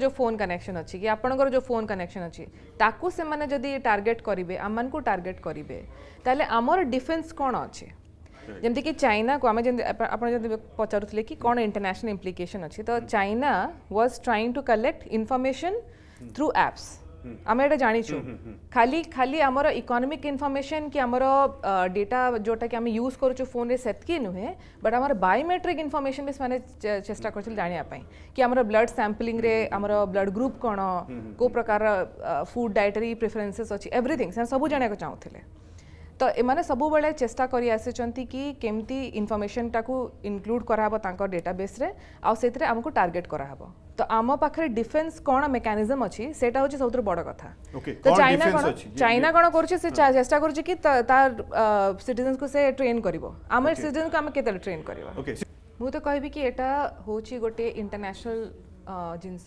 जो phone connection अच्छी कि आपंकर जो फोन कनेक्शन अच्छी ताकू से माने जदि टार्गेट करेंगे आम को टार्गेट करेंगे ताले आमर डिफेन्स कौन अच्छे जमती कि चाइना को आम जमी पचारुले कि कौन इंटरनेशनल इम्प्लिकेसन अच्छी तो China was trying to collect information through apps आम ये जाचु खाली खाली आम इकोनोमिक इनफर्मेसन कि आम डेटा जोटा कि आम यूज कर फोन में से नुहे बट आम बायोमेट्रिक इनफर्मेसन भी चेस्टा कर जानापी कि आम ब्लड सांपलींग ब्लड ग्रुप कौन को हम्म। प्रकार फुड डायटेरी प्रिफरेन्सेस अच्छी एव्रीथिंग से सब जाना चाहूंगे तो सब बड़े चेस्टा कर आसी टाक इनक्लूड कराहब डेटाबेस आमको टार्गेट कराहब तो आम पाखे डिफेन्स कौन मेकानिजम अच्छी से सब बड़ कथ तो चाइना कौन कर चेस्टा कर ट्रेन कर ट्रेन कर मुझे कह हूँ गोटे इंटरनेशनल जिनस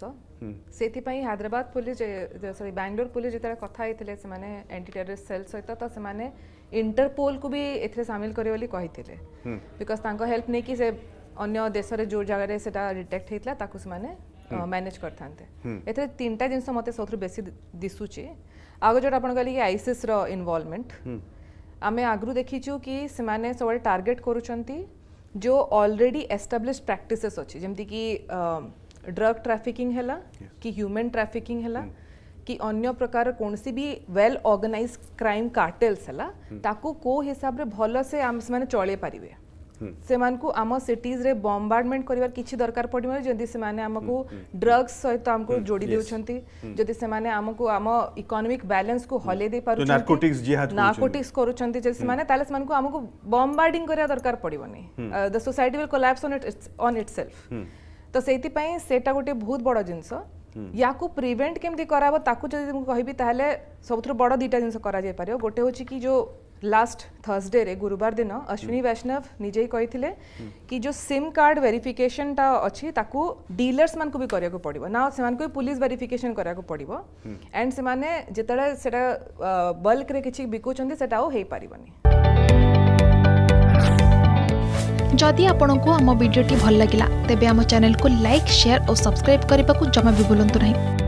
से हायद्राबाद पुलिस सरी बांग्लोर पुलिस जो कथ एंटी टेरर सेल सहित तो से इंटरपोल को भी सामिल करते बिकज हेल्प नहीं कि अगर देश में जो जगह डिटेक्ट होता मैनेज कर तीनटा जिन मत सब बेस दिशुचे आगे जो आपली कि आईसीस रनवल्वमेंट आम आगु देखीचु कि सब टार्गेट जो ऑलरेडी एस्टाब्लीश प्राक्टिस अच्छी जमीक ड्रग ट्राफिकिंग है कि ह्यूमन ट्राफिकिंग है कि अन्य प्रकार कौन सी भी वेल ऑर्गेनाइज्ड क्राइम कार्टेल्स है ताकू को हिसाब से भल से चल पारे से आम सिटीज रे बमबार्डमेंट कर दरकार पड़े जदि से ड्रग्स सहित आमको जोड़ी देखते से आम इकोनोमिक बैलेंस को हल नार्कोटिक्स कर बमबार्डिंग कर दरकार पड़े the society will collapse on on it तो से गोटे बहुत बड़ जिन या प्रिभेन्ट के करो ताको जो कह सब बड़ दुटा जिनस गोटे हूँ कि जो लास्ट थर्सडे रे गुरुवार दिन अश्विनी वैष्णव निजे कही कि जो सिम कार्ड वेरिफिकेशन टा अच्छी ताकू डीलर्स मान को भी करिया को पड़िबो ना से मान को पुलिस वेरिफिकेशन करिया को पड़िबो एंड से माने जेतळे सेटा बल्क रे किछि बिकु चंदी सेटा हो हे पारिबनी जदि आपण को हम वीडियो टी भल लागिला तेबे हम चैनल को लाइक शेयर और सब्सक्राइब करबा को जमा भी भूलंतु नहीं